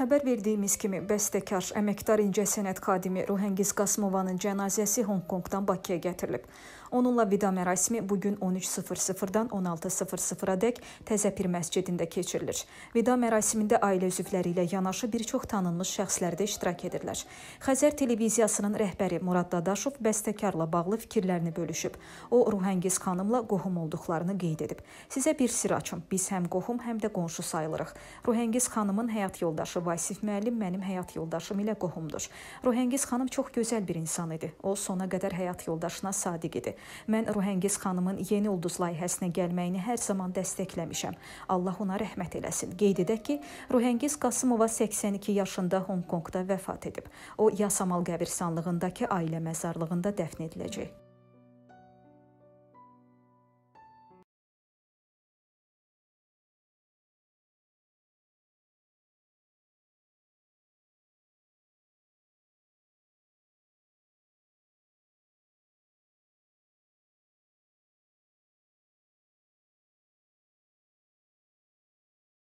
Xəbər verdiyimiz kimi bəstəkar, əməkdar incəsənət xadimi Ruhəngiz Qasımovanın cənazəsi Honkonqdan Bakıya gətirilib. Onunla vida mərasimi bu gün 13:00-dan 16:00-dək Təzəpir məscidində keçirilir. Vida mərasimində ailə üzvləri ilə yanaşı bir çox tanınmış şəxslər də iştirak edirlər. Xəzər televiziyasının rəhbəri Murad Dadaşov bəstəkarla bağlı fikirlərini bölüşüb. O Ruhəngiz xanımla qohum olduqlarını qeyd edib. Sizə bir sir açım. Biz həm qohum, həm də qonşu sayılırıq. Ruhəngiz xanımın həyat yoldaşı Vasif müəllim mənim həyat yoldaşım ilə qohumdur. Ruhəngiz xanım çox gözəl bir insan idi. O sona qədər həyat yoldaşına sadiq idi. Mən Ruhəngiz xanımın Yeni Ulduz layihəsinə gəlməyini hər zaman dəstəkləmişəm. Allah ona rəhmət eləsin. Qeyd edək ki, Ruhəngiz Qasımova 82 yaşında Honkonqda vəfat edib. O Yasamal qəbirstanlığındakı ailə məzarlığında dəfn ediləcək.